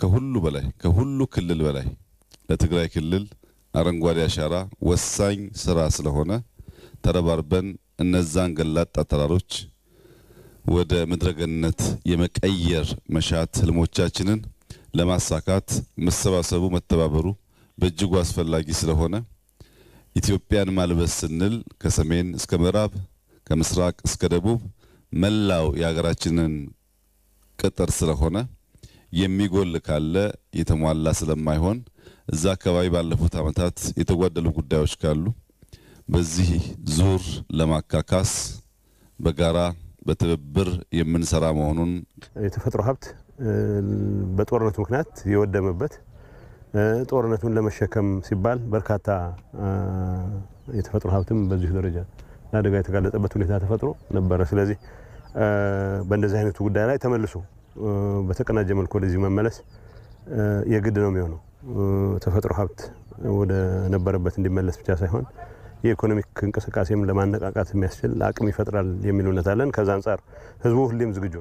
ከሁሉ በላይ ከሁሉ ክልል በላይ ለትግራይ ክልል አረንጓዴ አሻራ ወሳኝ ስራ ስለሆነ ተረባርበን እነዛን ገላጣ ተራሮች ወደ ምድረገነት የመቀየር መሻት ህልሞቻችንን ለማሳካት መሰባሰቡ፣ መተባበሩ በእጅጉ አስፈላጊ ስለሆነ ኢትዮጵያን ማልበስ ስንል ከሰሜን እስከ ምዕራብ ከምስራቅ እስከ ደቡብ መላው የሀገራችንን ቅጥር ስለሆነ የሚጎል ካለ የተሟላ ስለማይሆን እዛ አካባቢ ባለፉት ዓመታት የተጓደሉ ጉዳዮች ካሉ በዚህ ዙር ለማካካስ በጋራ በትብብር የምንሰራ መሆኑን የተፈጥሮ ሀብት በጦርነቱ ምክንያት የወደመበት ጦርነቱን ለመሸከም ሲባል በርካታ የተፈጥሮ ሀብትም በዚሁ ደረጃ ለአደጋ የተጋለጠበት ሁኔታ ተፈጥሮ ነበረ። ስለዚህ በእንደዚህ አይነቱ ጉዳይ ላይ ተመልሶ በተቀናጀ መልኩ ወደዚህ መመለስ የግድ ነው የሚሆነው። ተፈጥሮ ሀብት ወደ ነበረበት እንዲመለስ ብቻ ሳይሆን የኢኮኖሚክ እንቅስቃሴም ለማነቃቃት የሚያስችል አቅም ይፈጥራል የሚል እምነት አለን። ከዛ አንጻር ህዝቡ ሁሌም ዝግጁ ነው።